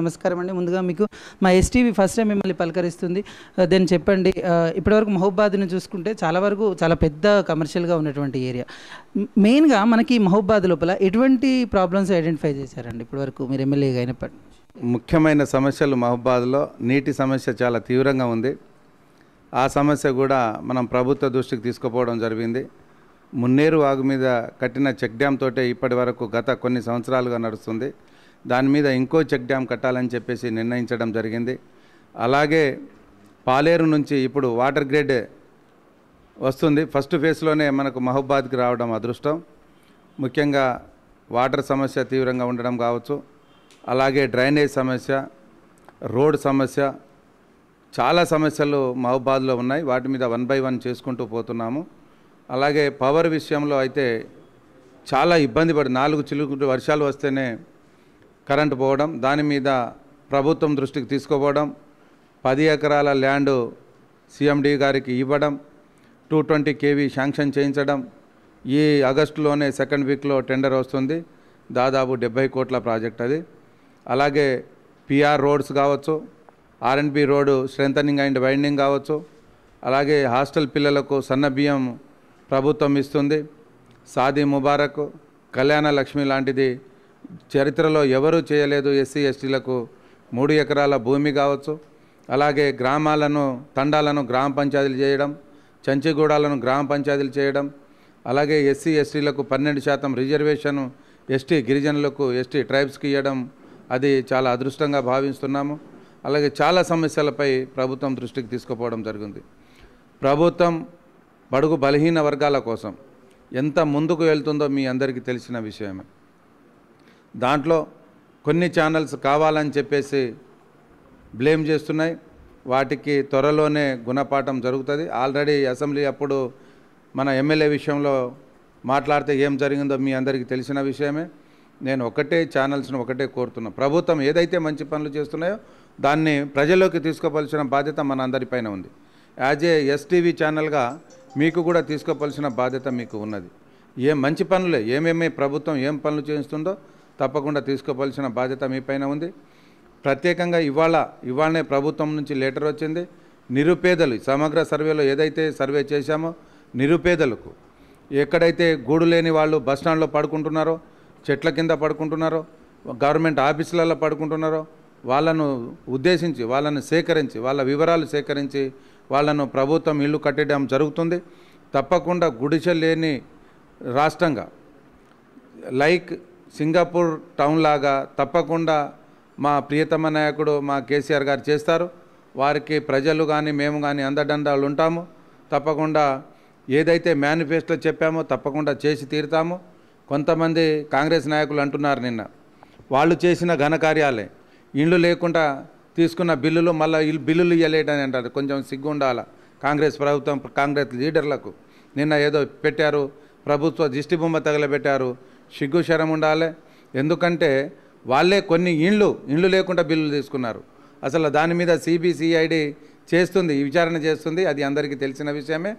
నమస్కారం అండి ముందుగా మీకు మా ఎస్టీవీ ఫస్ట్ టైం మిమ్మల్ని పలకరిస్తుంది దెన్ uh, చెప్పండి uh, ఇప్పటివరకు మహబాద్ని చూసుకుంటే చాలా వరకు చాలా పెద్ద కమర్షియల్గా ఉన్నటువంటి ఏరియా మెయిన్గా మనకి మహబాద్ లోపల ఎటువంటి ప్రాబ్లమ్స్ ఐడెంటిఫై చేశారండి ఇప్పటివరకు మీరు ఎమ్మెల్యేగా అయినప్పటి ముఖ్యమైన సమస్యలు మహబాద్లో నీటి సమస్య చాలా తీవ్రంగా ఉంది ఆ సమస్య కూడా మనం ప్రభుత్వ దృష్టికి తీసుకుపోవడం జరిగింది మున్నేరు వాగు మీద కట్టిన చెక్ డ్యామ్ తోటే ఇప్పటి వరకు గత కొన్ని సంవత్సరాలుగా నడుస్తుంది దాని మీద ఇంకో చెక్ డ్యామ్ కట్టాలని చెప్పేసి నిర్ణయించడం జరిగింది అలాగే పాలేరు నుంచి ఇప్పుడు వాటర్ గ్రేడ్ వస్తుంది ఫస్ట్ ఫేజ్లోనే మనకు మహబాద్కి రావడం అదృష్టం ముఖ్యంగా వాటర్ సమస్య తీవ్రంగా ఉండడం కావచ్చు అలాగే డ్రైనేజ్ సమస్య రోడ్ సమస్య చాలా సమస్యలు మహబాద్లో ఉన్నాయి వాటి మీద వన్ బై వన్ చేసుకుంటూ పోతున్నాము అలాగే పవర్ విషయంలో అయితే చాలా ఇబ్బంది పడి నాలుగు చిలుగు వర్షాలు వస్తేనే కరెంటు పోవడం దాని మీద ప్రభుత్వం దృష్టికి తీసుకోపోవడం పది ఎకరాల ల్యాండ్ సిఎండి గారికి ఇవ్వడం టూ ట్వంటీ కేవీ శాంక్షన్ చేయించడం ఈ ఆగస్టులోనే సెకండ్ వీక్లో టెండర్ వస్తుంది దాదాపు డెబ్బై కోట్ల ప్రాజెక్ట్ అది అలాగే పిఆర్ రోడ్స్ కావచ్చు ఆర్ఎండ్బి రోడ్డు స్ట్రెంథనింగ్ అండ్ వైండింగ్ కావచ్చు అలాగే హాస్టల్ పిల్లలకు సన్న బియ్యం ప్రభుత్వం ఇస్తుంది సాది ముబారక్ కళ్యాణ లక్ష్మి లాంటిది చరిత్రలో ఎవరూ చేయలేదు ఎస్సీ ఎస్టీలకు మూడు ఎకరాల భూమి కావచ్చు అలాగే గ్రామాలను తండాలను గ్రామ పంచాయతీలు చేయడం చంచిగూడాలను గ్రామ పంచాయతీలు చేయడం అలాగే ఎస్సీ ఎస్టీలకు పన్నెండు శాతం రిజర్వేషన్ ఎస్టీ గిరిజనులకు ఎస్టీ ట్రైబ్స్కి ఇవ్వడం అది చాలా అదృష్టంగా భావిస్తున్నాము అలాగే చాలా సమస్యలపై ప్రభుత్వం దృష్టికి తీసుకుపోవడం జరిగింది ప్రభుత్వం బడుగు బలహీన వర్గాల కోసం ఎంత ముందుకు వెళ్తుందో మీ అందరికీ తెలిసిన విషయమే దాంట్లో కొన్ని ఛానల్స్ కావాలని చెప్పేసి బ్లేమ్ చేస్తున్నాయి వాటికి త్వరలోనే గుణపాఠం జరుగుతుంది ఆల్రెడీ అసెంబ్లీ అప్పుడు మన ఎమ్మెల్యే విషయంలో మాట్లాడితే ఏం జరిగిందో మీ అందరికీ తెలిసిన విషయమే నేను ఒకటే ఛానల్స్ను ఒకటే కోరుతున్నా ప్రభుత్వం ఏదైతే మంచి పనులు చేస్తున్నాయో దాన్ని ప్రజల్లోకి తీసుకోవలసిన బాధ్యత మన అందరిపైన ఉంది యాజ్ ఏ ఎస్టీవీ ఛానల్గా మీకు కూడా తీసుకోవలసిన బాధ్యత మీకు ఉన్నది ఏ మంచి పనులే ఏమేమి ప్రభుత్వం ఏం పనులు చేస్తుందో తప్పకుండా తీసుకోవాల్సిన బాధ్యత మీపైన ఉంది ప్రత్యేకంగా ఇవాళ ఇవాళనే ప్రభుత్వం నుంచి లెటర్ వచ్చింది నిరుపేదలు సమగ్ర సర్వేలో ఏదైతే సర్వే చేశామో నిరుపేదలకు ఎక్కడైతే గూడు లేని వాళ్ళు బస్టాండ్లో పడుకుంటున్నారో చెట్ల కింద పడుకుంటున్నారో గవర్నమెంట్ ఆఫీసులలో పడుకుంటున్నారో వాళ్ళను ఉద్దేశించి వాళ్ళను సేకరించి వాళ్ళ వివరాలు సేకరించి వాళ్ళను ప్రభుత్వం ఇల్లు కట్టడం జరుగుతుంది తప్పకుండా గుడిసె లేని రాష్ట్రంగా లైక్ సింగపూర్ టౌన్ లాగా తప్పకుండా మా ప్రియతమ నాయకుడు మా కేసీఆర్ గారు చేస్తారు వారికి ప్రజలు కానీ మేము కానీ అందడండాలు ఉంటాము తప్పకుండా ఏదైతే మేనిఫెస్టో చెప్పామో తప్పకుండా చేసి తీరుతాము కొంతమంది కాంగ్రెస్ నాయకులు అంటున్నారు నిన్న వాళ్ళు చేసిన ఘనకార్యాలే ఇండ్లు లేకుండా తీసుకున్న బిల్లులు మళ్ళీ బిల్లులు ఇవ్వలేటని అంటారు కొంచెం సిగ్గు ఉండాల కాంగ్రెస్ ప్రభుత్వం కాంగ్రెస్ లీడర్లకు నిన్న ఏదో పెట్టారు ప్రభుత్వ దిష్టిబొమ్మ తగలబెట్టారు సిగ్గు శరం ఉండాలి ఎందుకంటే వాళ్ళే కొన్ని ఇండ్లు ఇండ్లు లేకుండా బిల్లులు తీసుకున్నారు అసలు దాని మీద సిబిసిఐడి చేస్తుంది విచారణ చేస్తుంది అది అందరికీ తెలిసిన విషయమే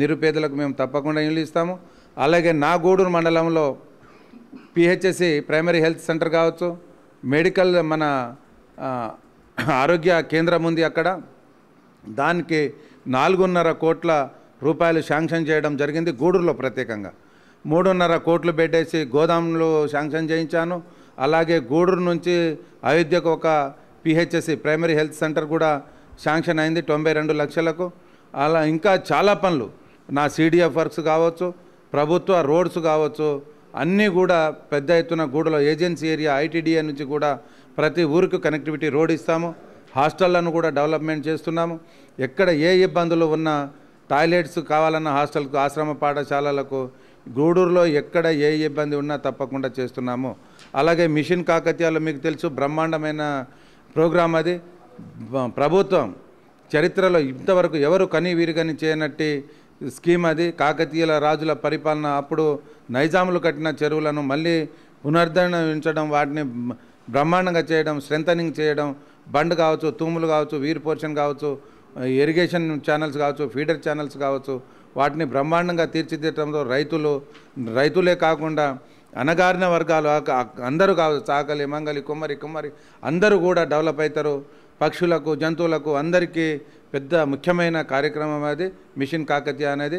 నిరుపేదలకు మేము తప్పకుండా ఇండ్లు ఇస్తాము అలాగే నా గూడూరు మండలంలో పిహెచ్ఎస్సి ప్రైమరీ హెల్త్ సెంటర్ కావచ్చు మెడికల్ మన ఆరోగ్య కేంద్రం ఉంది అక్కడ దానికి నాలుగున్నర కోట్ల రూపాయలు శాంక్షన్ చేయడం జరిగింది గూడూరులో ప్రత్యేకంగా మూడున్నర కోట్లు పెట్టేసి గోదాములు శాంక్షన్ చేయించాను అలాగే గూడూరు నుంచి అయోధ్యకు ఒక పిహెచ్ఎస్సి ప్రైమరీ హెల్త్ సెంటర్ కూడా శాంక్షన్ అయింది తొంభై రెండు లక్షలకు అలా ఇంకా చాలా పనులు నా సీడీఎఫ్ వర్క్స్ కావచ్చు ప్రభుత్వ రోడ్స్ కావచ్చు అన్నీ కూడా పెద్ద ఎత్తున గూడలో ఏజెన్సీ ఏరియా ఐటీడీఏ నుంచి కూడా ప్రతి ఊరికి కనెక్టివిటీ రోడ్ ఇస్తాము హాస్టళ్లను కూడా డెవలప్మెంట్ చేస్తున్నాము ఎక్కడ ఏ ఇబ్బందులు ఉన్నా టాయిలెట్స్ కావాలన్న హాస్టల్కు ఆశ్రమ పాఠశాలలకు గూడూరులో ఎక్కడ ఏ ఇబ్బంది ఉన్నా తప్పకుండా చేస్తున్నాము అలాగే మిషన్ కాకత్యాలు మీకు తెలుసు బ్రహ్మాండమైన ప్రోగ్రాం అది ప్రభుత్వం చరిత్రలో ఇంతవరకు ఎవరు కని వీరుగని చేయనట్టి స్కీమ్ అది కాకతీయుల రాజుల పరిపాలన అప్పుడు నైజాములు కట్టిన చెరువులను మళ్ళీ పునర్ధరించడం వాటిని బ్రహ్మాండంగా చేయడం స్ట్రెంథనింగ్ చేయడం బండ్ కావచ్చు తూములు కావచ్చు వీర్ పోర్షన్ కావచ్చు ఇరిగేషన్ ఛానల్స్ కావచ్చు ఫీడర్ ఛానల్స్ కావచ్చు వాటిని బ్రహ్మాండంగా తీర్చిదిద్దడంతో రైతులు రైతులే కాకుండా అనగారిన వర్గాలు అందరూ కావచ్చు చాకలి మంగలి కుమ్మరి కుమ్మరి అందరూ కూడా డెవలప్ అవుతారు పక్షులకు జంతువులకు అందరికీ పెద్ద ముఖ్యమైన కార్యక్రమం అది మిషన్ కాకతీయ అనేది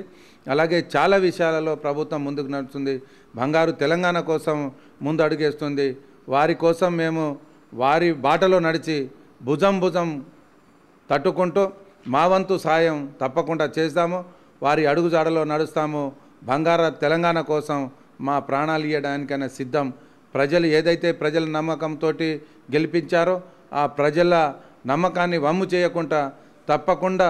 అలాగే చాలా విషయాలలో ప్రభుత్వం ముందుకు నడుస్తుంది బంగారు తెలంగాణ కోసం ముందు అడుగేస్తుంది వారి కోసం మేము వారి బాటలో నడిచి భుజం భుజం తట్టుకుంటూ మా వంతు సాయం తప్పకుండా చేస్తాము వారి అడుగుజాడలో నడుస్తాము బంగార తెలంగాణ కోసం మా ప్రాణాలు ఇవ్వడానికైనా సిద్ధం ప్రజలు ఏదైతే ప్రజల నమ్మకంతో గెలిపించారో ఆ ప్రజల నమ్మకాన్ని వమ్ము చేయకుండా తప్పకుండా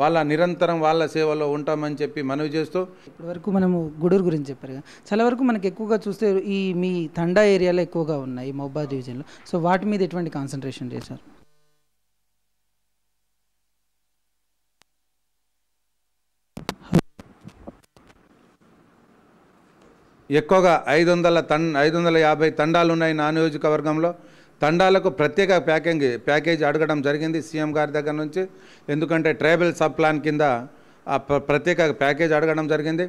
వాళ్ళ నిరంతరం వాళ్ళ సేవలో ఉంటామని చెప్పి మనవి చేస్తూ ఇప్పటివరకు మనము గుడూరు గురించి చెప్పారు కదా చాలా వరకు మనకు ఎక్కువగా చూస్తే ఈ మీ తండా ఏరియాలో ఎక్కువగా ఉన్నాయి మొబా డివిజన్లో సో వాటి మీద ఎటువంటి కాన్సన్ట్రేషన్ చేశారు ఎక్కువగా ఐదు వందల తన్ ఐదు వందల యాభై తండాలు ఉన్నాయి నా నియోజకవర్గంలో తండాలకు ప్రత్యేక ప్యాకేజ్ ప్యాకేజ్ అడగడం జరిగింది సీఎం గారి దగ్గర నుంచి ఎందుకంటే ట్రైబల్ సబ్ ప్లాన్ కింద ఆ ప్రత్యేక ప్యాకేజ్ అడగడం జరిగింది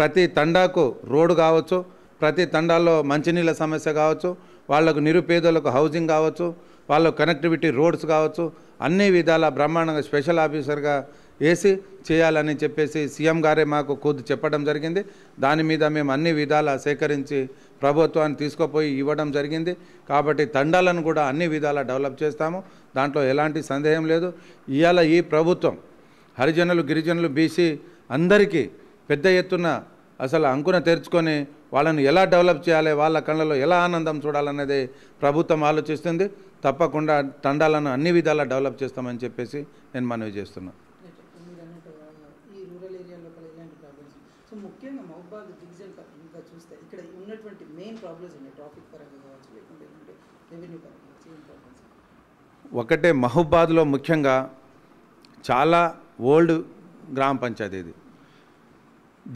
ప్రతి తండాకు రోడ్డు కావచ్చు ప్రతి తండాల్లో మంచినీళ్ళ సమస్య కావచ్చు వాళ్లకు నిరుపేదలకు హౌసింగ్ కావచ్చు వాళ్ళకు కనెక్టివిటీ రోడ్స్ కావచ్చు అన్ని విధాల బ్రహ్మాండంగా స్పెషల్ ఆఫీసర్గా వేసి చేయాలని చెప్పేసి సీఎం గారే మాకు ఖుద్దు చెప్పడం జరిగింది దాని మీద మేము అన్ని విధాలా సేకరించి ప్రభుత్వాన్ని తీసుకుపోయి ఇవ్వడం జరిగింది కాబట్టి తండాలను కూడా అన్ని విధాలా డెవలప్ చేస్తాము దాంట్లో ఎలాంటి సందేహం లేదు ఇవాళ ఈ ప్రభుత్వం హరిజనులు గిరిజనులు బీసీ అందరికీ పెద్ద ఎత్తున అసలు అంకున తెరుచుకొని వాళ్ళను ఎలా డెవలప్ చేయాలి వాళ్ళ కళ్ళలో ఎలా ఆనందం చూడాలనేది ప్రభుత్వం ఆలోచిస్తుంది తప్పకుండా తండాలను అన్ని విధాలా డెవలప్ చేస్తామని చెప్పేసి నేను మనవి చేస్తున్నాను మెయిన్ ప్రాబ్లమ్స్ ఉన్నాయి ట్రాఫిక్ పరంగా కావచ్చు లేకుంటే రెవెన్యూ పరంగా ప్రాబ్లమ్స్ ఒకటే మహబాద్లో ముఖ్యంగా చాలా ఓల్డ్ గ్రామ పంచాయతీ ఇది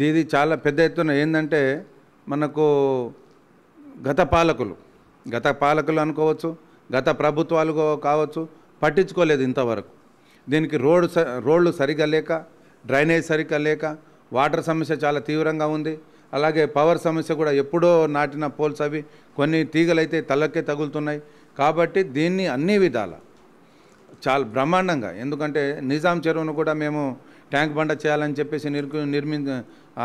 దీది చాలా పెద్ద ఎత్తున ఏంటంటే మనకు గత పాలకులు గత పాలకులు అనుకోవచ్చు గత ప్రభుత్వాలు కావచ్చు పట్టించుకోలేదు ఇంతవరకు దీనికి రోడ్డు రోడ్లు సరిగా లేక డ్రైనేజ్ సరిగ్గా లేక వాటర్ సమస్య చాలా తీవ్రంగా ఉంది అలాగే పవర్ సమస్య కూడా ఎప్పుడో నాటిన పోల్స్ అవి కొన్ని తీగలైతే తలకే తగులుతున్నాయి కాబట్టి దీన్ని అన్ని విధాల చాలా బ్రహ్మాండంగా ఎందుకంటే నిజాం చెరువును కూడా మేము ట్యాంక్ బండ చేయాలని చెప్పేసి నిర్మి నిర్మి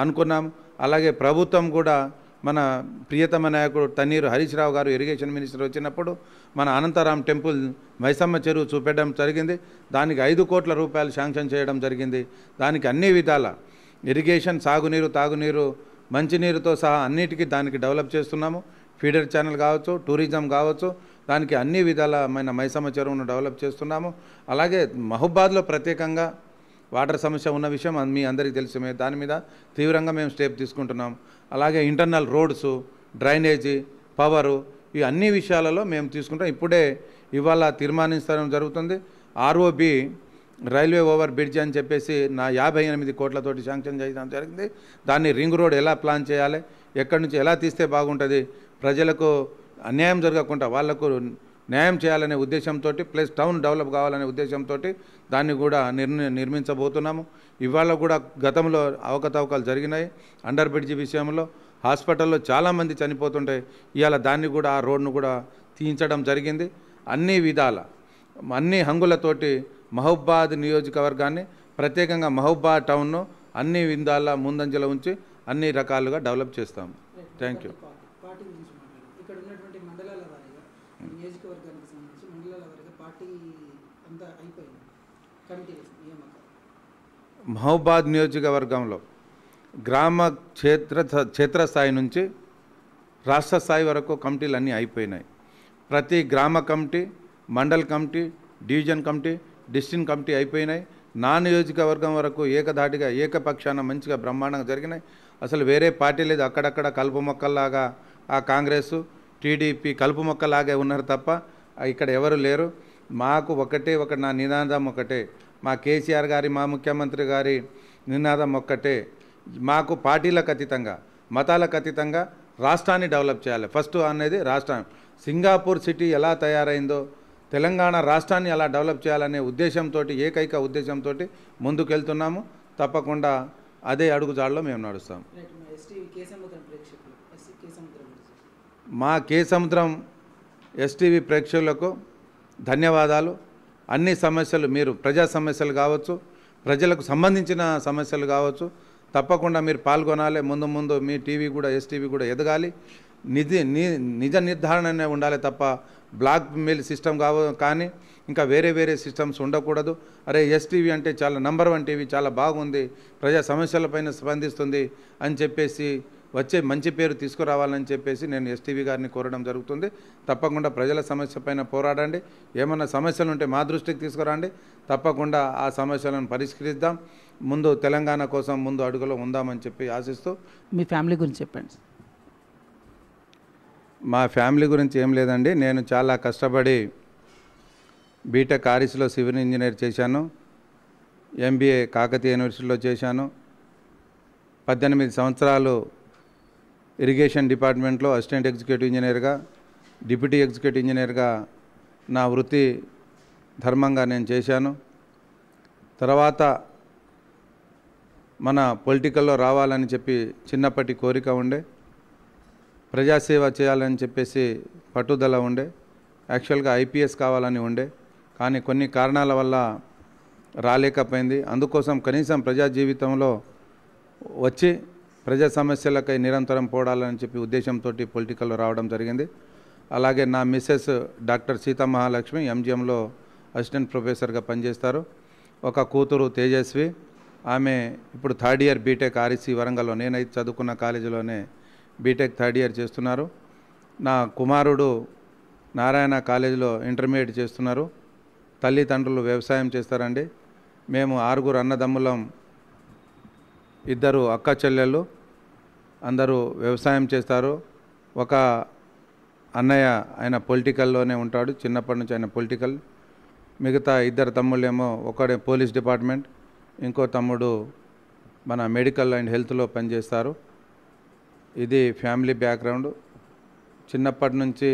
అనుకున్నాం అలాగే ప్రభుత్వం కూడా మన ప్రియతమ నాయకుడు తన్నీరు హరీష్ రావు గారు ఇరిగేషన్ మినిస్టర్ వచ్చినప్పుడు మన అనంతరాం టెంపుల్ మైసమ్మ చెరువు చూపెట్టడం జరిగింది దానికి ఐదు కోట్ల రూపాయలు శాంక్షన్ చేయడం జరిగింది దానికి అన్ని విధాల ఇరిగేషన్ సాగునీరు తాగునీరు మంచినీరుతో సహా అన్నిటికీ దానికి డెవలప్ చేస్తున్నాము ఫీడర్ ఛానల్ కావచ్చు టూరిజం కావచ్చు దానికి అన్ని విధాలమైన మైసమ్మ చెరువును డెవలప్ చేస్తున్నాము అలాగే మహబాద్లో ప్రత్యేకంగా వాటర్ సమస్య ఉన్న విషయం మీ అందరికీ తెలిసే దాని మీద తీవ్రంగా మేము స్టేప్ తీసుకుంటున్నాం అలాగే ఇంటర్నల్ రోడ్స్ డ్రైనేజీ పవరు ఈ అన్ని విషయాలలో మేము తీసుకుంటాం ఇప్పుడే ఇవాళ తీర్మానించడం జరుగుతుంది ఆర్ఓబి రైల్వే ఓవర్ బ్రిడ్జ్ అని చెప్పేసి నా యాభై ఎనిమిది కోట్లతోటి శాంక్షన్ చేయడం జరిగింది దాన్ని రింగ్ రోడ్ ఎలా ప్లాన్ చేయాలి ఎక్కడి నుంచి ఎలా తీస్తే బాగుంటుంది ప్రజలకు అన్యాయం జరగకుండా వాళ్లకు న్యాయం చేయాలనే ఉద్దేశంతో ప్లస్ టౌన్ డెవలప్ కావాలనే ఉద్దేశంతో దాన్ని కూడా నిర్మించబోతున్నాము ఇవాళ కూడా గతంలో అవకతవకలు జరిగినాయి అండర్ బ్రిడ్జ్ విషయంలో హాస్పిటల్లో చాలామంది చనిపోతుంటాయి ఇవాళ దాన్ని కూడా ఆ రోడ్ను కూడా తీయించడం జరిగింది అన్ని విధాల అన్ని హంగులతోటి మహబ్బాద్ నియోజకవర్గాన్ని ప్రత్యేకంగా మహబ్బాద్ టౌన్ను అన్ని విందాల ముందంజలో ఉంచి అన్ని రకాలుగా డెవలప్ చేస్తాం థ్యాంక్ యూ మహబాద్ నియోజకవర్గంలో గ్రామ క్షేత్ర క్షేత్రస్థాయి నుంచి రాష్ట్ర స్థాయి వరకు కమిటీలు అన్నీ అయిపోయినాయి ప్రతి గ్రామ committee mandal committee division committee district committee అయిపోయినాయి నా నియోజకవర్గం వరకు ఏకధాటిగా ఏకపక్షాన మంచిగా బ్రహ్మాండంగా జరిగినాయి అసలు వేరే పార్టీ లేదు అక్కడక్కడ కలుపు మొక్కల్లాగా ఆ కాంగ్రెస్ టీడీపీ కలుపు మొక్కలాగే ఉన్నారు తప్ప ఇక్కడ ఎవరు లేరు మాకు ఒకటే ఒక నా నినాదం ఒకటే మా కేసీఆర్ గారి మా ముఖ్యమంత్రి గారి నినాదం ఒక్కటే మాకు పార్టీలకు అతీతంగా మతాలకు అతీతంగా రాష్ట్రాన్ని డెవలప్ చేయాలి ఫస్ట్ అనేది రాష్ట్రం సింగాపూర్ సిటీ ఎలా తయారైందో తెలంగాణ రాష్ట్రాన్ని అలా డెవలప్ చేయాలనే ఉద్దేశంతో ఏకైక ఉద్దేశంతో ముందుకెళ్తున్నాము తప్పకుండా అదే అడుగుజాడలో మేము నడుస్తాం మా కే సముద్రం ఎస్టీవీ ప్రేక్షకులకు ధన్యవాదాలు అన్ని సమస్యలు మీరు ప్రజా సమస్యలు కావచ్చు ప్రజలకు సంబంధించిన సమస్యలు కావచ్చు తప్పకుండా మీరు పాల్గొనాలి ముందు ముందు మీ టీవీ కూడా ఎస్టీవీ కూడా ఎదగాలి నిధి నిజ నిర్ధారణ ఉండాలి తప్ప బ్లాక్ మెయిల్ సిస్టమ్ కావ కానీ ఇంకా వేరే వేరే సిస్టమ్స్ ఉండకూడదు అరే ఎస్టీవీ అంటే చాలా నంబర్ వన్ టీవీ చాలా బాగుంది ప్రజా సమస్యలపైన స్పందిస్తుంది అని చెప్పేసి వచ్చే మంచి పేరు తీసుకురావాలని చెప్పేసి నేను ఎస్టీవీ గారిని కోరడం జరుగుతుంది తప్పకుండా ప్రజల సమస్య పైన పోరాడండి ఏమన్నా సమస్యలు ఉంటే మా దృష్టికి తీసుకురండి తప్పకుండా ఆ సమస్యలను పరిష్కరిద్దాం ముందు తెలంగాణ కోసం ముందు అడుగులో ఉందామని చెప్పి ఆశిస్తూ మీ ఫ్యామిలీ గురించి చెప్పండి మా ఫ్యామిలీ గురించి ఏం లేదండి నేను చాలా కష్టపడి బీటెక్ ఆరిస్లో సివిల్ ఇంజనీర్ చేశాను ఎంబీఏ కాకతీయ యూనివర్సిటీలో చేశాను పద్దెనిమిది సంవత్సరాలు ఇరిగేషన్ డిపార్ట్మెంట్లో అసిస్టెంట్ ఎగ్జిక్యూటివ్ ఇంజనీర్గా డిప్యూటీ ఎగ్జిక్యూటివ్ ఇంజనీర్గా నా వృత్తి ధర్మంగా నేను చేశాను తర్వాత మన పొలిటికల్లో రావాలని చెప్పి చిన్నప్పటి కోరిక ఉండే ప్రజాసేవ చేయాలని చెప్పేసి పట్టుదల ఉండే యాక్చువల్గా ఐపీఎస్ కావాలని ఉండే కానీ కొన్ని కారణాల వల్ల రాలేకపోయింది అందుకోసం కనీసం ప్రజా జీవితంలో వచ్చి ప్రజా సమస్యలకై నిరంతరం పోడాలని చెప్పి ఉద్దేశంతో పొలిటికల్లో రావడం జరిగింది అలాగే నా మిస్సెస్ డాక్టర్ సీతామహాలక్ష్మి ఎంజిఎంలో అసిస్టెంట్ ప్రొఫెసర్గా పనిచేస్తారు ఒక కూతురు తేజస్వి ఆమె ఇప్పుడు థర్డ్ ఇయర్ బీటెక్ ఆర్ఈసీ వరంగల్లో నేనైతే చదువుకున్న కాలేజీలోనే బీటెక్ థర్డ్ ఇయర్ చేస్తున్నారు నా కుమారుడు నారాయణ కాలేజీలో ఇంటర్మీడియట్ చేస్తున్నారు తల్లిదండ్రులు వ్యవసాయం చేస్తారండి మేము ఆరుగురు అన్నదమ్ములం ఇద్దరు అక్క చెల్లెళ్ళు అందరూ వ్యవసాయం చేస్తారు ఒక అన్నయ్య ఆయన పొలిటికల్లోనే ఉంటాడు చిన్నప్పటి నుంచి ఆయన పొలిటికల్ మిగతా ఇద్దరు తమ్ముళ్ళేమో ఒకడే పోలీస్ డిపార్ట్మెంట్ ఇంకో తమ్ముడు మన మెడికల్ అండ్ హెల్త్లో పనిచేస్తారు ఇది ఫ్యామిలీ బ్యాక్గ్రౌండ్ చిన్నప్పటి నుంచి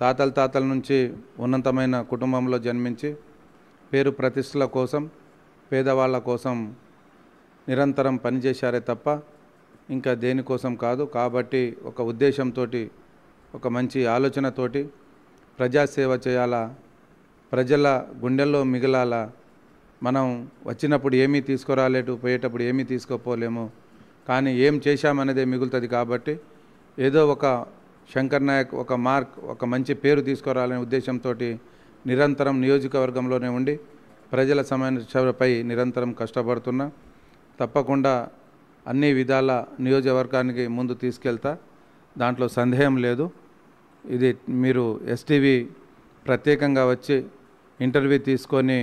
తాతల తాతల నుంచి ఉన్నతమైన కుటుంబంలో జన్మించి పేరు ప్రతిష్టల కోసం పేదవాళ్ళ కోసం నిరంతరం పనిచేశారే తప్ప ఇంకా దేనికోసం కాదు కాబట్టి ఒక ఉద్దేశంతో ఒక మంచి ఆలోచనతోటి ప్రజాసేవ చేయాలా ప్రజల గుండెల్లో మిగిలాలా మనం వచ్చినప్పుడు ఏమీ తీసుకురాలేటు పోయేటప్పుడు ఏమీ తీసుకోపోలేము కానీ ఏం చేశామనేదే మిగులుతుంది కాబట్టి ఏదో ఒక శంకర్ నాయక్ ఒక మార్క్ ఒక మంచి పేరు తీసుకురాలనే ఉద్దేశంతో నిరంతరం నియోజకవర్గంలోనే ఉండి ప్రజల సమస్యపై నిరంతరం కష్టపడుతున్నా తప్పకుండా అన్ని విధాల నియోజకవర్గానికి ముందు తీసుకెళ్తా దాంట్లో సందేహం లేదు ఇది మీరు ఎస్టీవీ ప్రత్యేకంగా వచ్చి ఇంటర్వ్యూ తీసుకొని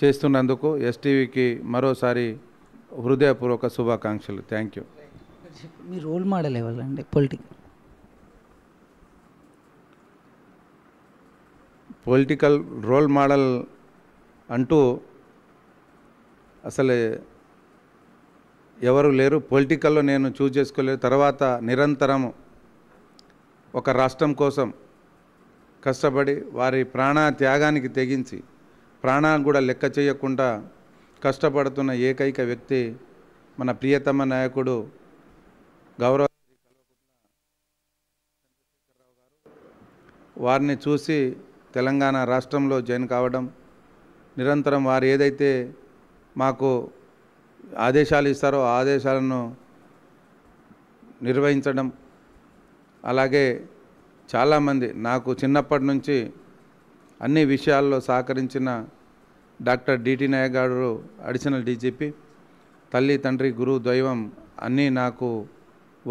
చేస్తున్నందుకు ఎస్టీవీకి మరోసారి హృదయపూర్వక శుభాకాంక్షలు థ్యాంక్ యూ మీ రోల్ మోడల్ ఇవ్వాలండి పొలిటికల్ పొలిటికల్ రోల్ మోడల్ అంటూ అసలు ఎవరు లేరు పొలిటికల్లో నేను చూజ్ చేసుకోలేదు తర్వాత నిరంతరం ఒక రాష్ట్రం కోసం కష్టపడి వారి ప్రాణ త్యాగానికి తెగించి ప్రాణాన్ని కూడా లెక్క చేయకుండా కష్టపడుతున్న ఏకైక వ్యక్తి మన ప్రియతమ నాయకుడు గౌరవ వారిని చూసి తెలంగాణ రాష్ట్రంలో జాయిన్ కావడం నిరంతరం వారు ఏదైతే మాకు ఆదేశాలు ఇస్తారో ఆదేశాలను నిర్వహించడం అలాగే చాలామంది నాకు చిన్నప్పటి నుంచి అన్ని విషయాల్లో సహకరించిన డాక్టర్ డిటి నాయక్ గారు అడిషనల్ డీజీపీ తల్లి తండ్రి గురువు దైవం అన్నీ నాకు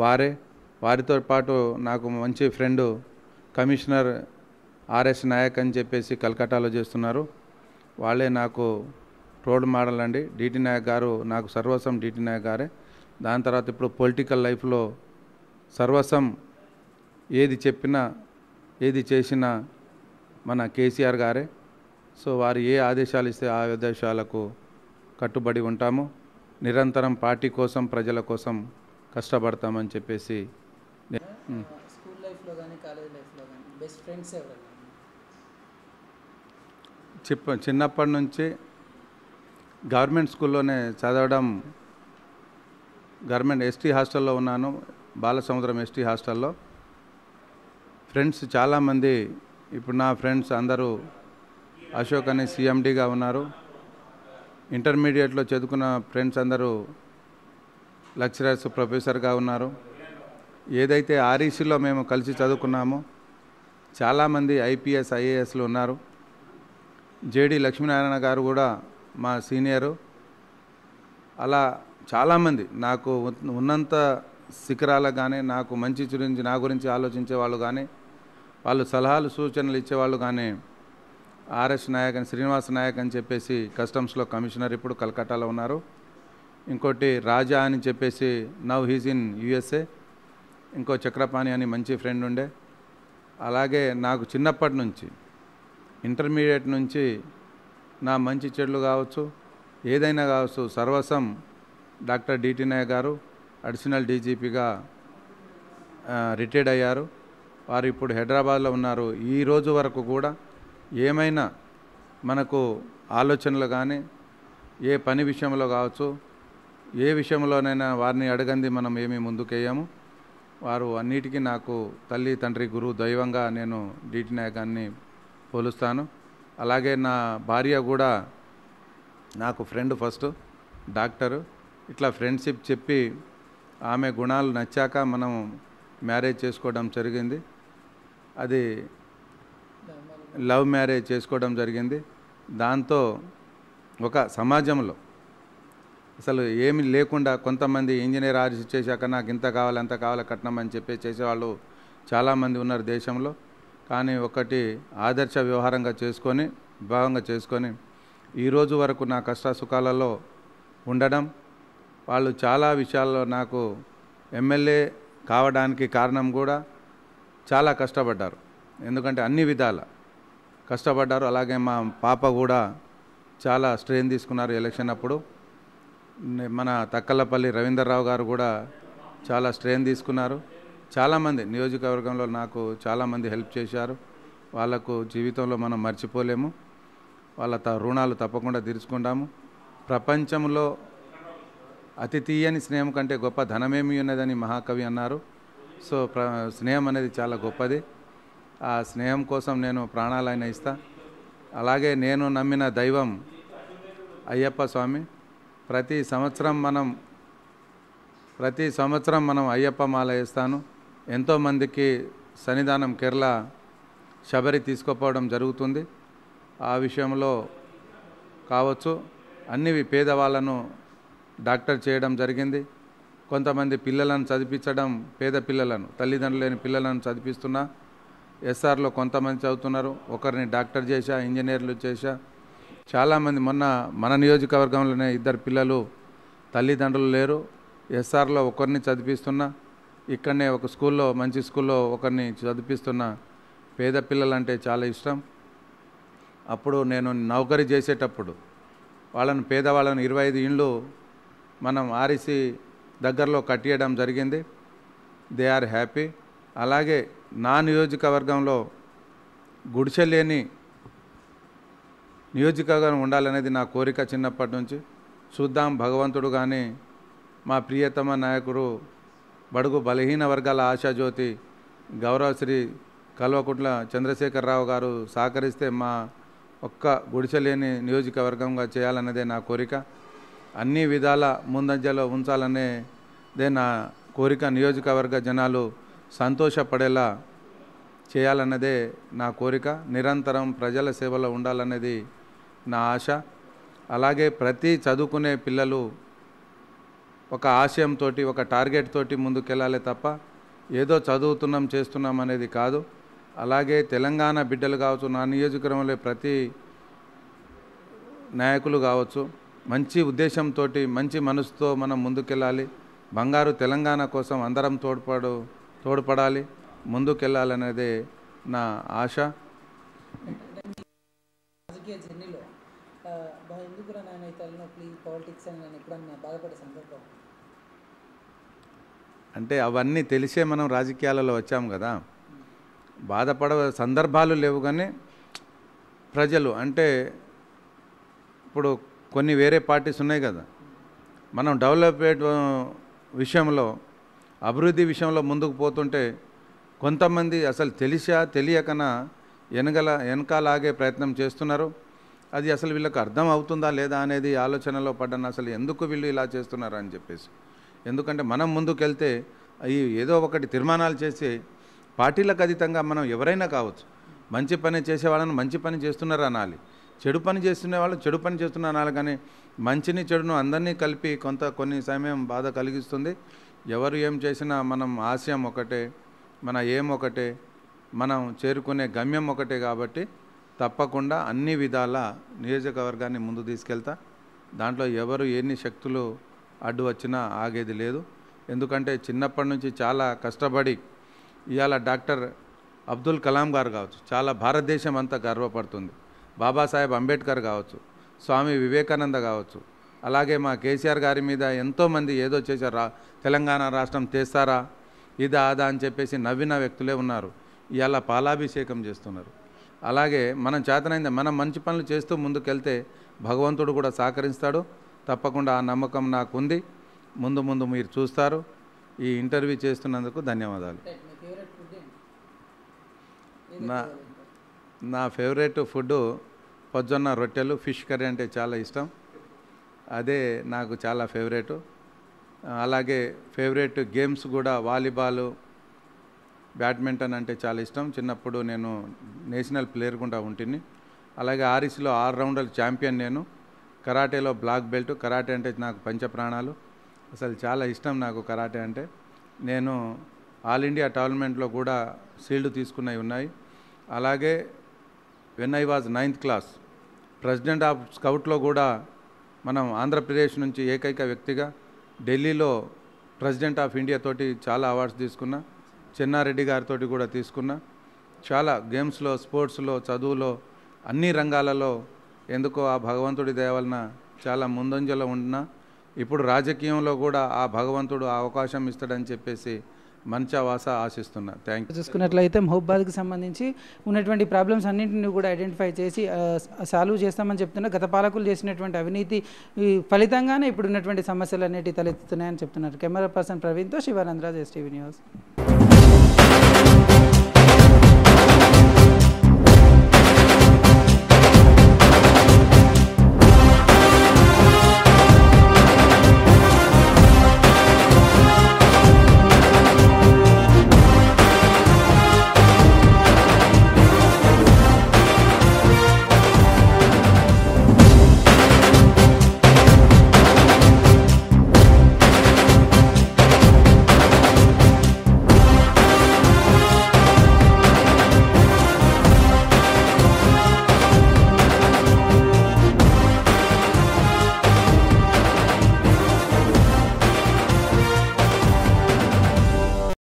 వారే వారితో పాటు నాకు మంచి ఫ్రెండు కమిషనర్ ఆర్ఎస్ నాయక్ అని చెప్పేసి కలకట్టాలో చేస్తున్నారు వాళ్ళే నాకు రోల్ మోడల్ అండి డిటి నాయక్ గారు నాకు సర్వస్వం డిటి నాయక్ గారే దాని తర్వాత ఇప్పుడు పొలిటికల్ లైఫ్లో సర్వస్వం ఏది చెప్పినా ఏది చేసినా మన కేసీఆర్ గారే సో వారు ఏ ఆదేశాలు ఇస్తే ఆ ఆదేశాలకు కట్టుబడి ఉంటాము నిరంతరం పార్టీ కోసం ప్రజల కోసం కష్టపడతామని చెప్పేసి చెప్ప చిన్నప్పటి నుంచి గవర్నమెంట్ స్కూల్లోనే చదవడం గవర్నమెంట్ ఎస్టీ హాస్టల్లో ఉన్నాను బాలసముద్రం ఎస్టీ హాస్టల్లో ఫ్రెండ్స్ చాలామంది ఇప్పుడు నా ఫ్రెండ్స్ అందరూ అశోక్ అనే సీఎండీగా ఉన్నారు ఇంటర్మీడియట్లో చదువుకున్న ఫ్రెండ్స్ అందరూ లెక్చరర్స్ ప్రొఫెసర్గా ఉన్నారు ఏదైతే ఆర్ఈసీలో మేము కలిసి చదువుకున్నామో చాలామంది ఐపీఎస్ ఐఏఎస్లు ఉన్నారు జేడి లక్ష్మీనారాయణ గారు కూడా మా సీనియరు అలా చాలామంది నాకు ఉన్నంత శిఖరాలు కానీ నాకు మంచి గురించి నా గురించి ఆలోచించే వాళ్ళు కానీ వాళ్ళు సలహాలు సూచనలు ఇచ్చేవాళ్ళు కానీ ఆర్ఎస్ నాయక్ అని శ్రీనివాస్ నాయక్ అని చెప్పేసి కస్టమ్స్లో కమిషనర్ ఇప్పుడు కలకట్టాలో ఉన్నారు ఇంకోటి రాజా అని చెప్పేసి నవ్ హీజ్ ఇన్ యుఎస్ఏ ఇంకో చక్రపాణి అని మంచి ఫ్రెండ్ ఉండే అలాగే నాకు చిన్నప్పటి నుంచి ఇంటర్మీడియట్ నుంచి నా మంచి చెడులు కావచ్చు ఏదైనా కావచ్చు సర్వసం డాక్టర్ డిటి నాయక్ గారు అడిషనల్ డీజీపీగా రిటైర్డ్ అయ్యారు వారు ఇప్పుడు హైదరాబాద్లో ఉన్నారు ఈ రోజు వరకు కూడా ఏమైనా మనకు ఆలోచనలు కానీ ఏ పని విషయంలో కావచ్చు ఏ విషయంలోనైనా వారిని అడగంది మనం ఏమీ ముందుకేయము వారు అన్నిటికీ నాకు తల్లి తండ్రి గురువు దైవంగా నేను డీటి నాయకాన్ని పోలుస్తాను అలాగే నా భార్య కూడా నాకు ఫ్రెండ్ ఫస్ట్ డాక్టరు ఇట్లా ఫ్రెండ్షిప్ చెప్పి ఆమె గుణాలు నచ్చాక మనం మ్యారేజ్ చేసుకోవడం జరిగింది అది లవ్ మ్యారేజ్ చేసుకోవడం జరిగింది దాంతో ఒక సమాజంలో అసలు ఏమి లేకుండా కొంతమంది ఇంజనీర్ ఆర్సి చేశాక నాకు ఇంత కావాలి అంత కావాలి కట్నం అని చెప్పి చేసేవాళ్ళు చాలామంది ఉన్నారు దేశంలో కానీ ఒకటి ఆదర్శ వ్యవహారంగా చేసుకొని భాగంగా చేసుకొని ఈరోజు వరకు నా కష్ట సుఖాలలో ఉండడం వాళ్ళు చాలా విషయాల్లో నాకు ఎమ్మెల్యే కావడానికి కారణం కూడా చాలా కష్టపడ్డారు ఎందుకంటే అన్ని విధాల కష్టపడ్డారు అలాగే మా పాప కూడా చాలా స్ట్రెయిన్ తీసుకున్నారు ఎలక్షన్ అప్పుడు మన తక్కలపల్లి రవీందర్రావు గారు కూడా చాలా స్ట్రెయిన్ తీసుకున్నారు చాలామంది నియోజకవర్గంలో నాకు చాలామంది హెల్ప్ చేశారు వాళ్ళకు జీవితంలో మనం మర్చిపోలేము వాళ్ళ త రుణాలు తప్పకుండా తీర్చుకుంటాము ప్రపంచంలో అతి తీయని స్నేహం కంటే గొప్ప ధనమేమి ఉన్నదని మహాకవి అన్నారు సో స్నేహం అనేది చాలా గొప్పది ఆ స్నేహం కోసం నేను ప్రాణాలైన ఇస్తా అలాగే నేను నమ్మిన దైవం అయ్యప్ప స్వామి ప్రతి సంవత్సరం మనం ప్రతి సంవత్సరం మనం అయ్యప్ప మాల వేస్తాను ఎంతోమందికి సన్నిధానం కేరళ శబరి తీసుకుపోవడం జరుగుతుంది ఆ విషయంలో కావచ్చు అన్నివి పేదవాళ్ళను డాక్టర్ చేయడం జరిగింది కొంతమంది పిల్లలను చదివించడం పేద పిల్లలను తల్లిదండ్రులు లేని పిల్లలను చదివిస్తున్నా ఎస్ఆర్లో కొంతమంది చదువుతున్నారు ఒకరిని డాక్టర్ చేశా ఇంజనీర్లు చేశా చాలామంది మొన్న మన నియోజకవర్గంలోనే ఇద్దరు పిల్లలు తల్లిదండ్రులు లేరు ఎస్ఆర్లో ఒకరిని చదివిస్తున్నా ఇక్కడనే ఒక స్కూల్లో మంచి స్కూల్లో ఒకరిని చదివిస్తున్న పేద పిల్లలంటే చాలా ఇష్టం అప్పుడు నేను నౌకరీ చేసేటప్పుడు వాళ్ళను పేదవాళ్ళను ఇరవై ఐదు ఇండ్లు మనం ఆరిసి దగ్గరలో కట్టియడం జరిగింది దే ఆర్ హ్యాపీ అలాగే నా నియోజకవర్గంలో గుడిచె లేని నియోజకవర్గం ఉండాలనేది నా కోరిక చిన్నప్పటి నుంచి చూద్దాం భగవంతుడు కానీ మా ప్రియతమ నాయకుడు బడుగు బలహీన వర్గాల ఆశాజ్యోతి గౌరవశ్రీ కల్వకుంట్ల చంద్రశేఖరరావు గారు సహకరిస్తే మా ఒక్క గుడిచెలేని నియోజకవర్గంగా చేయాలన్నదే నా కోరిక అన్ని విధాల ముందంజలో ఉంచాలనేదే నా కోరిక నియోజకవర్గ జనాలు సంతోషపడేలా చేయాలన్నదే నా కోరిక నిరంతరం ప్రజల సేవలో ఉండాలన్నది నా ఆశ అలాగే ప్రతి చదువుకునే పిల్లలు ఒక ఆశయంతో ఒక టార్గెట్ తోటి ముందుకెళ్ళాలి తప్ప ఏదో చదువుతున్నాం చేస్తున్నాం అనేది కాదు అలాగే తెలంగాణ బిడ్డలు కావచ్చు నా నియోజకవర్గంలో ప్రతి నాయకులు కావచ్చు మంచి ఉద్దేశంతో మంచి మనసుతో మనం ముందుకెళ్ళాలి బంగారు తెలంగాణ కోసం అందరం తోడ్పాడు తోడ్పడాలి ముందుకెళ్ళాలనేదే నా ఆశ అంటే అవన్నీ తెలిసే మనం రాజకీయాలలో వచ్చాం కదా బాధపడ సందర్భాలు లేవు కానీ ప్రజలు అంటే ఇప్పుడు కొన్ని వేరే పార్టీస్ ఉన్నాయి కదా మనం డెవలప్మెంట్ విషయంలో అభివృద్ధి విషయంలో ముందుకు పోతుంటే కొంతమంది అసలు తెలిసా తెలియకనా వెనగల వెనకాలాగే ప్రయత్నం చేస్తున్నారు అది అసలు వీళ్ళకి అర్థం అవుతుందా లేదా అనేది ఆలోచనలో పడ్డాను అసలు ఎందుకు వీళ్ళు ఇలా చేస్తున్నారు అని చెప్పేసి ఎందుకంటే మనం ముందుకెళ్తే ఈ ఏదో ఒకటి తీర్మానాలు చేసి పార్టీలకు అతీతంగా మనం ఎవరైనా కావచ్చు మంచి పని చేసేవాళ్ళని మంచి పని చేస్తున్నారు అనాలి చెడు పని చేస్తున్న వాళ్ళు చెడు పని చేస్తున్నారు అనాలి కానీ మంచిని చెడును అందరినీ కలిపి కొంత కొన్ని సమయం బాధ కలిగిస్తుంది ఎవరు ఏం చేసినా మనం ఆశయం ఒకటే మన ఏం ఒకటే మనం చేరుకునే గమ్యం ఒకటే కాబట్టి తప్పకుండా అన్ని విధాల నియోజకవర్గాన్ని ముందు తీసుకెళ్తా దాంట్లో ఎవరు ఎన్ని శక్తులు అడ్డు వచ్చినా ఆగేది లేదు ఎందుకంటే చిన్నప్పటి నుంచి చాలా కష్టపడి ఇవాళ డాక్టర్ అబ్దుల్ కలాం గారు కావచ్చు చాలా భారతదేశం అంతా గర్వపడుతుంది బాబాసాహెబ్ అంబేద్కర్ కావచ్చు స్వామి వివేకానంద కావచ్చు అలాగే మా కేసీఆర్ గారి మీద ఎంతోమంది ఏదో చేశారు తెలంగాణ రాష్ట్రం తెస్తారా ఇదా అదా అని చెప్పేసి నవ్విన వ్యక్తులే ఉన్నారు ఇలా పాలాభిషేకం చేస్తున్నారు అలాగే మనం చేతనైంది మనం మంచి పనులు చేస్తూ ముందుకెళ్తే భగవంతుడు కూడా సహకరిస్తాడు తప్పకుండా ఆ నమ్మకం నాకుంది ముందు ముందు మీరు చూస్తారు ఈ ఇంటర్వ్యూ చేస్తున్నందుకు ధన్యవాదాలు నా నా ఫేవరెట్ ఫుడ్ పొద్దున్న రొట్టెలు ఫిష్ కర్రీ అంటే చాలా ఇష్టం అదే నాకు చాలా ఫేవరెట్ అలాగే ఫేవరెట్ గేమ్స్ కూడా వాలీబాల్ బ్యాడ్మింటన్ అంటే చాలా ఇష్టం చిన్నప్పుడు నేను నేషనల్ ప్లేయర్ కూడా ఉంటుంది అలాగే ఆరిస్లో ఆరు రౌండర్ ఛాంపియన్ నేను కరాటేలో బ్లాక్ బెల్ట్ కరాటే అంటే నాకు పంచప్రాణాలు అసలు చాలా ఇష్టం నాకు కరాటే అంటే నేను ఆల్ ఇండియా టోర్నమెంట్లో కూడా సీల్డ్ తీసుకున్నవి ఉన్నాయి అలాగే when I was ninth class president of స్కౌట్లో కూడా మనం ఆంధ్రప్రదేశ్ నుంచి ఏకైక వ్యక్తిగా ఢిల్లీలో ప్రెసిడెంట్ ఆఫ్ ఇండియా తోటి చాలా అవార్డ్స్ తీసుకున్నా చెన్నారెడ్డి గారితో కూడా తీసుకున్నా చాలా గేమ్స్లో స్పోర్ట్స్లో చదువులో అన్ని రంగాలలో ఎందుకో ఆ భగవంతుడి దయవలన చాలా ముందంజలో ఉన్నా ఇప్పుడు రాజకీయంలో కూడా ఆ భగవంతుడు ఆ అవకాశం ఇస్తాడని చెప్పేసి వాస ఆశిస్తున్నా థ్యాంక్ చూసుకున్నట్లయితే మహోబాద్కి సంబంధించి ఉన్నటువంటి ప్రాబ్లమ్స్ అన్నింటినీ కూడా ఐడెంటిఫై చేసి సాల్వ్ చేస్తామని చెప్తున్నా గత పాలకులు చేసినటువంటి అవినీతి ఫలితంగానే ఇప్పుడు ఉన్నటువంటి సమస్యలు అనేటివి తలెత్తుతున్నాయని చెప్తున్నారు కెమెరా పర్సన్ ప్రవీణ్తో శివానందరాజ్ ఎస్టీవీ న్యూస్